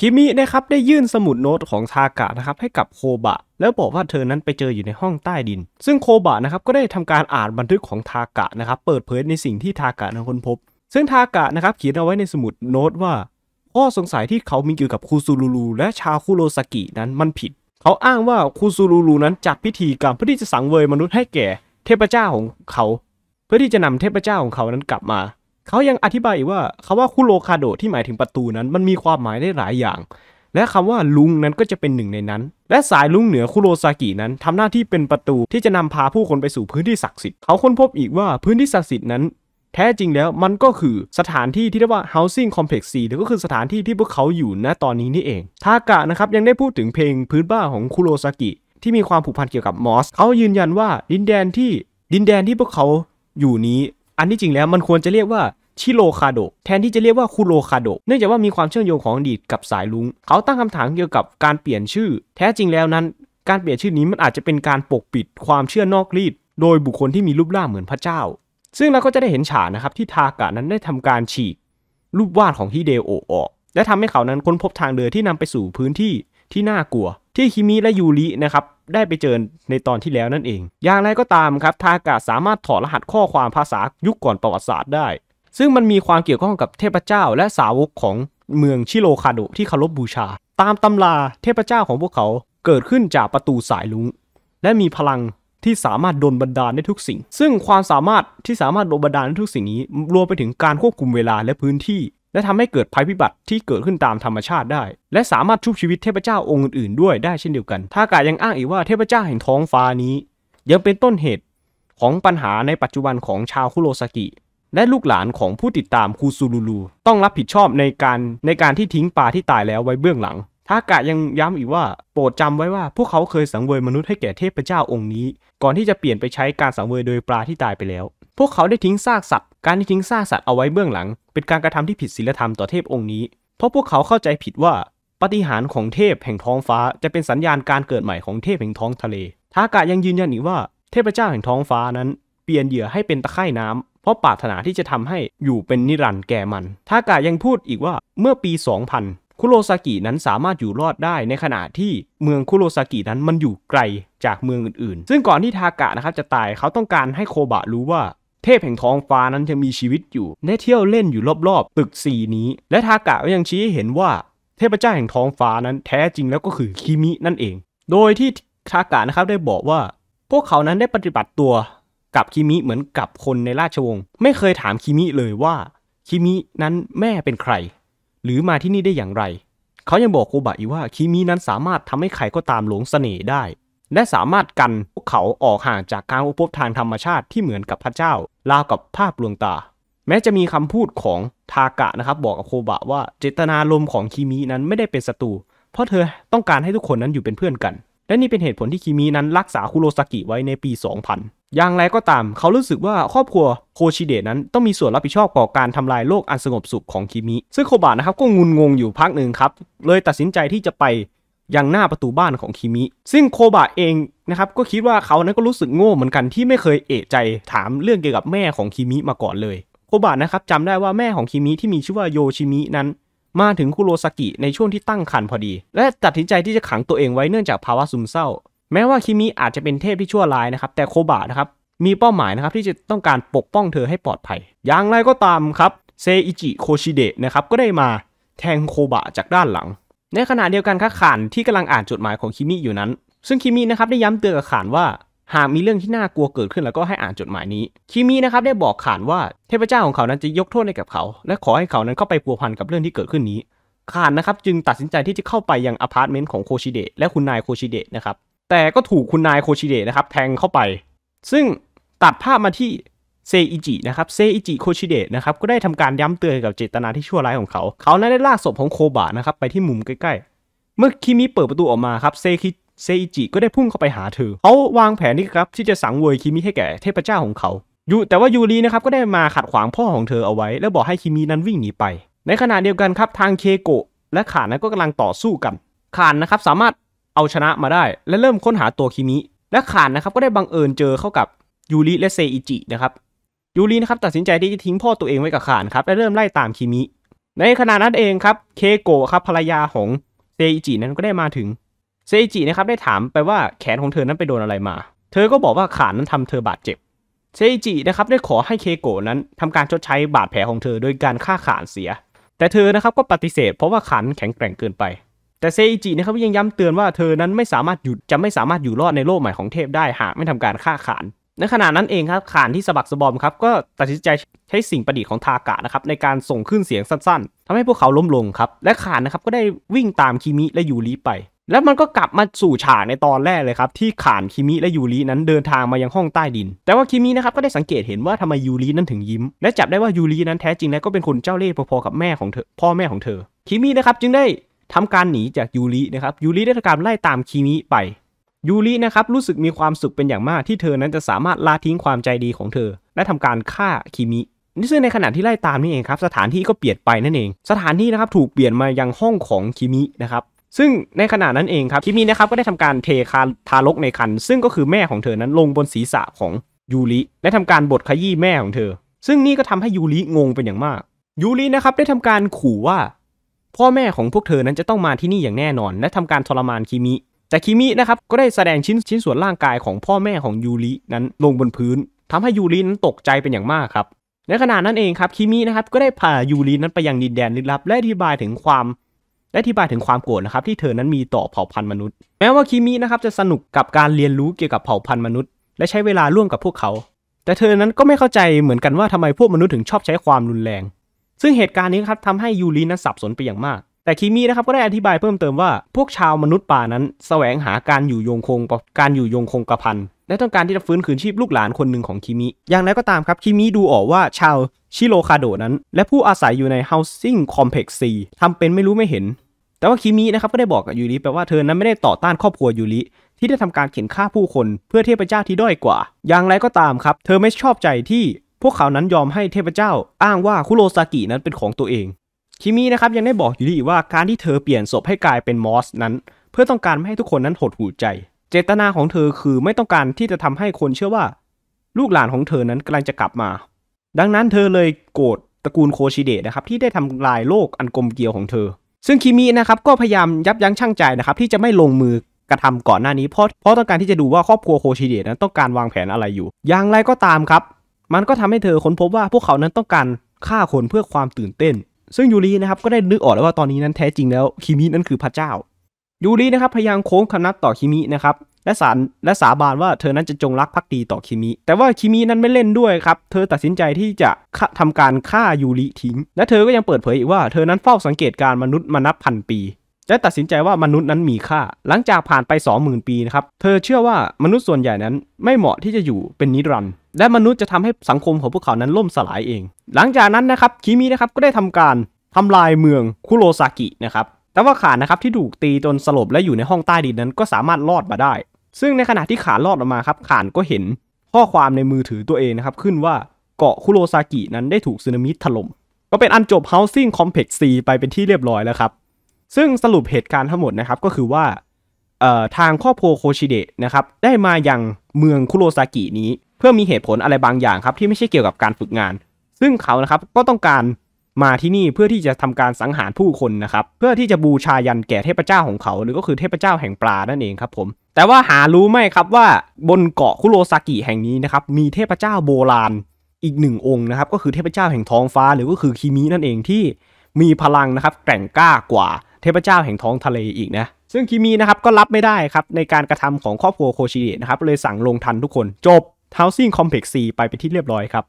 คิมินะครับได้ยื่นสมุดโน้ตของทากะนะครับให้กับโคบะ แล้วบอกว่าเธอนั้นไปเจออยู่ในห้องใต้ดิน ซึ่งโคบะนะครับก็ได้ทำการอ่านบันทึกของทากะนะครับเปิดเผยในสิ่งที่ทากะนั้นค้นพบ ซึ่งทากะนะครับเขียนเอาไว้ในสมุดโน้ตว่าข้อสงสัยที่เขามีเกี่ยวกับคูซูลูลูและชาคุโรสกินั้นมันผิด เขาอ้างว่าคูซูลูลูนั้นจัดพิธีกรรมเพื่อที่จะสังเวยมนุษย์ให้แก่ เทพเจ้าของเขา เพื่อที่จะนำเทพเจ้าของเขานั้นกลับมาเขายังอธิบายอีกว่าคาว่าคุโรคาโดที่หมายถึงประตูนั้นมันมีความหมายได้หลายอย่าง และคำว่าลุงนั้นก็จะเป็นหนึ่งในนั้น และสายลุงเหนือคุโรซากินั้นทำหน้าที่เป็นประตูที่จะนำพาผู้คนไปสู่พื้นที่ศักดิ์สิทธิ์ เขาค้นพบอีกว่าพื้นที่ศักดิ์สิทธิ์นั้น แท้จริงแล้วมันก็คือสถานที่ที่เรียกว่า housing complex C หรือก็คือสถานที่ที่พวกเขาอยู่ณตอนนี้นี่เองทากะนะครับยังได้พูดถึงเพลงพื้นบ้านของคุโรซากิ ที่มีความผูกพันเกี่ยวกับมอสเขายืนยันว่าดินแดนที่ดินแดนที่พวกเขาอยู่นี้ อันที่จริงแล้วมันควรจะเรียกว่าชิโรคาโดแทนที่จะเรียกว่าคุโรคาโดเนื่องจากว่ามีความเชื่อมโยงของอดีตกับสายลุง เขาตั้งคำถามเกี่ยวกับการเปลี่ยนชื่อ แท้จริงแล้วนั้น การเปลี่ยนชื่อนี้มันอาจจะเป็นการปกปิดความเชื่อนอกรีดโดยบุคคลที่มีรูปร่างเหมือนพระเจ้า ซึ่งเราก็จะได้เห็นฉากนะครับที่ทากะนั้นได้ทำการฉีก รูปวาดของฮิเดโอออกและทำให้เขานั้นค้นพบทางเดินที่นำไปสู่พื้นที่ที่น่ากลัว ที่คิมิและยูรินะครับได้ไปเจอในตอนที่แล้วนั่นเอง อย่างไรก็ตามครับทากะสามารถถอดรหัสข้อความภาษายุคก่อนประวัติศาสตร์ได้ซึ่งมันมีความเกี่ยวข้องกับเทพเจ้าและสาวกของเมืองชิโรคาโดที่เคารพบบูชา ตามตำราเทพเจ้าของพวกเขาเกิดขึ้นจากประตูสายลุงและมีพลังที่สามารถดลบันดาลได้ทุกสิ่ง ซึ่งความสามารถที่สามารถดลบันดาลได้ทุกสิ่งนี้ รวมไปถึงการควบคุมเวลาและพื้นที่ และทำให้เกิดภัยพิบัติที่เกิดขึ้นตามธรรมชาติได้ และสามารถชุบชีวิตเทพเจ้าองค์อื่นๆ ด้วยได้เช่นเดียวกันท้ากายังอ้างอีกว่าเทพเจ้าแห่งท้องฟ้านี้ยังเป็นต้นเหตุของปัญหาในปัจจุบันของชาวคุโรสกิและลูกหลานของผู้ติดตามคูซูลูลูต้องรับผิดชอบในการในการที่ทิ้งปลาที่ตายแล้วไว้เบื้องหลัง ทากะยังย้ำอีกว่าโปรดจำไว้ว่าพวกเขาเคยสังเวยมนุษย์ให้แก่เทพเจ้าองค์นี้ ก่อนที่จะเปลี่ยนไปใช้การสังเวยโดยปลาที่ตายไปแล้ว พวกเขาได้ทิ้งซากสัตว์การที่ทิ้งซากสัตว์เอาไว้เบื้องหลัง เป็นการกระทำที่ผิดศีลธรรมต่อเทพองค์นี้ เพราะพวกเขาเข้าใจผิดว่า ปฏิหารของเทพแห่งท้องฟ้า จะเป็นสัญญาณการเกิดใหม่ของเทพแห่งท้องทะเล ทากะยังยืนยันอีกว่า เทพเจ้าแห่งท้องฟ้านั้นเปลี่ยนเหยื่อให้เป็นตะไคร่น้ำราะปรารถนาที่จะทำให้อยู่เป็นนิรันดร์แก่มัน ทากะยังพูดอีกว่าเมื่อปี 2000คุโรซากินั้นสามารถอยู่รอดได้ในขณะที่เมืองคุโรซากินั้นมันอยู่ไกลจากเมืองอื่นๆ ซึ่งก่อนที่ทากะนะครับจะตายเขาต้องการให้โคบะรู้ว่า เทพแห่งท้องฟ้านั้นยังมีชีวิตอยู่ ได้เที่ยวเล่นอยู่รอบๆ ตึกสีนี้ และทากะก็ยังชี้ให้เห็นว่า เทพเจ้าแห่งท้องฟ้านั้นแท้จริงแล้วก็คือคิมินั่นเอง โดยที่ทากะนะครับได้บอกว่า พวกเขานั้นได้ปฏิบัติตัวกับคิมิเหมือนกับคนในราชวงศ์ไม่เคยถามคิมิเลยว่าคิมินั้นแม่เป็นใคร หรือมาที่นี่ได้อย่างไร เขายังบอกโคบะอีกว่าคิมินั้นสามารถทำให้ใครก็ตามหลงเสน่ห์ได้ และสามารถกันพวกเขาออกห่างจากการอุปบทางธรรมชาติที่เหมือนกับพระเจ้า ราวกับภาพลวงตา แม้จะมีคำพูดของทากะนะครับ บอกกับโคบะว่าเจตนารมณ์ของคิมินั้นไม่ได้เป็นศัตรูเพราะเธอต้องการให้ทุกคนนั้นอยู่เป็นเพื่อนกัน และนี่เป็นเหตุผลที่คิมินั้นรักษาคุโรสกิไว้ในปี 2000อย่างไรก็ตามเขารู้สึกว่าครอบครัวโคชิเดะนั้น ต้องมีส่วนรับผิดชอบต่อการทำลายโลกอันสงบสุขของคิมิ ซึ่งโคบะนะครับก็งุนงงอยู่พักหนึ่งครับ เลยตัดสินใจที่จะไป ยังหน้าประตูบ้านของคิมิ ซึ่งโคบะเองนะครับก็คิดว่าเขานั้นก็รู้สึกโง่เหมือนกันที่ไม่เคยเอะใจถามเรื่องเกี่ยวกับแม่ของคิมิมาก่อนเลย โคบะนะครับจำได้ว่าแม่ของคิมิที่มีชื่อว่าโยชิมินั้น มาถึงคุโรสากิในช่วงที่ตั้งครรภ์พอดี และตัดสินใจที่จะขังตัวเองไว้เนื่องจากภาวะซึมเศร้าแม้ว่าคิมิอาจจะเป็นเทพที่ชั่วร้ายนะครับ แต่โคบะนะครับมีเป้าหมายนะครับที่จะต้องการปกป้องเธอให้ปลอดภัย อย่างไรก็ตามครับเซอิจิโคชิเดะนะครับก็ได้มาแทงโคบะจากด้านหลัง ในขณะเดียวกันข้าขานที่กำลังอ่านจดหมายของคิมิอยู่นั้น ซึ่งคิมินะครับได้ย้ำเตือนกับขานว่าหากมีเรื่องที่น่ากลัวเกิดขึ้นแล้วก็ให้อ่านจดหมายนี้ คิมินะครับได้บอกขานว่าเทพเจ้าของเขานั้นจะยกโทษให้กับเขา และขอให้เขานั้นเข้าไปพัวพันกับเรื่องที่เกิดขึ้นนี้ขานนะครับจึงตัดสินใจที่จะเข้าไปยังอพาร์ตเมนต์ของโคชิเดะและคุณนายโคชิเดะนะครับแต่ก็ถูกคุณนายโคชิเดะนะครับแทงเข้าไป ซึ่งตัดภาพมาที่เซอิจินะครับ เซอิจิโคชิเดะนะครับก็ได้ทำการย้ำเตือนกับเจตนาที่ชั่วร้ายของเขา เขานั้นได้ลากศพของโคบะนะครับไปที่มุมใกล้ๆ เมื่อคิมิเปิดประตูออกมาครับ เซคิเซอิจิก็ได้พุ่งเข้าไปหาเธอเขาวางแผนนี้ครับที่จะสังเวยคิมิให้แก่เทพเจ้าของเขายูแต่ว่ายูรีนะครับก็ได้มาขัดขวางพ่อของเธอเอาไว้ แล้วบอกให้คิมินั้นวิ่งหนีไป ในขณะเดียวกันครับทางเคโกะและขานนั้นก็กำลังต่อสู้กันขานนะครับสามารถเอาชนะมาได้และเริ่มค้นหาตัวคิมิและขานนะครับก็ได้บังเอิญเจอเข้ากับยูริและเซอิจินะครับยูรินะครับตัดสินใจที่จะทิ้งพ่อตัวเองไว้กับขานครับและเริ่มไล่ตามคิมิในขณะนั้นเองครับเคโกะครับภรรยาของเซอิจินั้นก็ได้มาถึงเซอิจินะครับได้ถามไปว่าแขนของเธอนั้นไปโดนอะไรมา เธอก็บอกว่าขานนั้นทำเธอบาดเจ็บเซอิจินะครับได้ขอให้เคโกะนั้นทำการชดใช้บาดแผลของเธอโดยการฆ่าขานเสีย แต่เธอนะครับก็ปฏิเสธเพราะว่าขานแข็งแกร่งเกินไปแต่เซอิจินะครับยังย้ำเตือนว่าเธอนั้นไม่สามารถหยุดจะไม่สามารถอยู่รอดในโลกใหม่ของเทพได้หากไม่ทำการฆ่าขานในขณะนั้นเองครับ ขานที่สะบักสะบอมครับก็ตัดสินใจใช้สิ่งประดิษฐ์ของทากะนะครับในการส่งขึ้นเสียงสั้นๆ ทำให้พวกเขาล้มลงครับและขานนะครับก็ได้วิ่งตามคิมิและยูริไป แล้วมันก็กลับมาสู่ฉากในตอนแรกเลยครับ ที่ขานคิมิและยูรินั้นเดินทางมายังห้องใต้ดิน แต่ว่าคิมินะครับก็ได้สังเกตเห็นว่าทำไมยูรินั้นถึงยิ้ม และจับได้ว่ายูรินั้นแท้จริงแล้วก็เป็นคนเจ้าเล่ห์พอๆกับแม่ของเธอ พ่อแม่ของเธอคิมินะครับจึงได้ทำการหนีจากยูรินะครับยูริได้ทำการไล่ตามคีมิไป ยูรินะครับรู้สึกมีความสุขเป็นอย่างมากที่เธอนั้นจะสามารถลาทิ้งความใจดีของเธอ และทำการฆ่าคีมินี่ซึ่งในขณะที่ไล่ตามนี่เองครับ สถานที่ก็เปลี่ยนไปนั่นเองสถานที่นะครับถูกเปลี่ยนมา ยังห้องของคีมินะครับซึ่งในขณะนั้นเองครับคีมินะครับก็ได้ทำการเทคาทารกในคันซึ่งก็คือแม่ของเธอนั้นลงบนศีรษะของยูริและทำการบดขยี้แม่ของเธอ ซึ่งนี่ก็ทำให้ยูริงงเป็นอย่างมาก ยูรินะครับได้ทำการขู่ว่าพ่อแม่ของพวกเธอนั้นจะต้องมาที่นี่อย่างแน่นอน และทำการทรมานคิมิ แต่คิมินะครับก็ได้แสดงชิ้นชิ้นส่วนร่างกายของพ่อแม่ของยูรินั้นลงบนพื้น ทำให้ยูรินั้นตกใจเป็นอย่างมากครับ ในขณะนั้นเองครับคิมินะครับก็ได้พายูรินั้นไปยังดินแดนลึกลับและอธิบายถึงความและอธิบายถึงความโกรธนะครับที่เธอนั้นมีต่อเผ่าพันธุ์มนุษย์ แม้ว่าคิมินะครับจะสนุกกับการเรียนรู้เกี่ยวกับเผ่าพันธุ์มนุษย์ และใช้เวลาร่วมกับพวกเขา แต่เธอนั้นก็ไม่เข้าใจเหมือนกันว่าทำไมพวกมนุษย์ถึงชอบใช้ความรุนแรงซึ่งเหตุการณ์นี้ครับทำให้ยูรินั้นสับสนไปอย่างมาก แต่คิมีนะครับก็ได้อธิบายเพิ่มเติมว่า พวกชาวมนุษย์ป่านั้นสแสวงหาการอยู่โยงคงการอยู่โยงคงกระพัน และต้องการที่จะฟื้นคืนชีพลูกหลานคนหนึ่งของคิมิอย่างไรก็ตามครับคิมิดูออกว่าชาวชิโรคาโดนั้น และผู้อาศัยอยู่ใน housing complex C ทำเป็นไม่รู้ไม่เห็น แต่ว่าคิมินะครับก็ได้บอกกับยูริแปลว่าเธอนั้นไม่ได้ต่อต้านครอบครัวยูริที่ได้ทำการเข็นฆ่าผู้คนเพื่อเทพเจ้าที่ด้อยกว่า อย่างไรก็ตามครับเธอไม่ชอบใจที่พวกเขานั้นยอมให้เทพเจ้า อ้างว่าคุโรซากินั้นเป็นของตัวเอง คิมินะครับยังได้บอกอยู่ดีว่าการที่เธอเปลี่ยนศพให้กลายเป็นมอสนั้น เพื่อต้องการไม่ให้ทุกคนนั้นหดหูใจ เจตนาของเธอคือไม่ต้องการที่จะทำให้คนเชื่อว่า ลูกหลานของเธอนั้นกำลังจะกลับมา ดังนั้นเธอเลยโกรธตระกูลโคชิเดะนะครับ ที่ได้ทำลายโลกอันกลมเกลียวของเธอ ซึ่งคิมินะครับก็พยายามยับยั้งชั่งใจนะครับที่จะไม่ลงมือกระทำก่อนหน้านี้เพราะเพราะต้องการที่จะดูว่าครอบครัวโคชิเดะนั้นต้องการวางแผนอะไรอยู่ อย่างไรก็ตามครับมันก็ทำให้เธอค้นพบว่าพวกเขานั้นต้องการฆ่าคนเพื่อความตื่นเต้น ซึ่งยูรีนะครับก็ได้นึกออกแล้วว่าตอนนี้นั้นแท้จริงแล้วคิมินั้นคือพระเจ้า ยูรีนะครับพยายามโค้งคำนับต่อคิมินะครับ และสารและสาบานว่าเธอนั้นจะจงรักภักดีต่อคิมิแต่ว่าคิมินั้นไม่เล่นด้วยครับเธอตัดสินใจที่จะทำการฆ่ายูริทิ้ง และเธอก็ยังเปิดเผยอีกว่าเธอนั้นเฝ้าสังเกตการมนุษย์มานับพันปีและตัดสินใจว่ามนุษย์นั้นมีค่า หลังจากผ่านไป 20,000 ปีนะครับ เธอเชื่อว่ามนุษย์ส่วนใหญ่นั้นไม่เหมาะที่จะอยู่เป็นนิรันดร์ และมนุษย์จะทำให้สังคมของพวกเขา นั้นล่มสลายเอง หลังจากนั้นนะครับคิมีนะครับก็ได้ทำการทำลายเมืองคุโรซากินะครับแต่ว่าขานนะครับที่ถูกตีจนสลบและอยู่ในห้องใต้ดินนั้นก็สามารถรอดมาได้ ซึ่งในขณะที่ขานรอดออกมาครับขานก็เห็นข้อความในมือถือตัวเองนะครับขึ้นว่าเกาะคุโรซากิ นั้นได้ถูกสึนามิถล่ม ก็เป็นอันจบ Housing Complex C ไปเป็นที่เรียบร้อยแล้วครับซึ่งสรุปเหตุการณ์ทั้งหมดนะครับก็คือว่าทางครอบครัวโคชิเดะนะครับได้มาอย่างเมืองคุโรซากินี้ เพื่อมีเหตุผลอะไรบางอย่างครับที่ไม่ใช่เกี่ยวกับการฝึกงาน ซึ่งเขานะครับก็ต้องการมาที่นี่เพื่อที่จะทำการสังหารผู้คนนะครับ เพื่อที่จะบูชายันแก่เทพเจ้าของเขาหรือก็คือเทพเจ้าแห่งปลานั่นเองครับผมแต่ว่าหารู้ไหมครับว่าบนเกาะคุโรซากิแห่งนี้นะครับมีเทพเจ้าโบราณอีกหนึ่งองค์นะครับก็คือเทพเจ้าแห่งท้องฟ้า หรือก็คือคีมินั่นเองที่มีพลังนะครับแกร่งกล้ากว่าเทพเจ้าแห่งท้องทะเลอีกนะ ซึ่งคิมีนะครับ ก็รับไม่ได้ครับ ในการกระทำของครอบครัวโคชิเดะนะครับ เลยสั่งลงทันทุกคน จบ h o u งคอมเพล็กซ์ C ไปเป็นที่เรียบร้อยครับ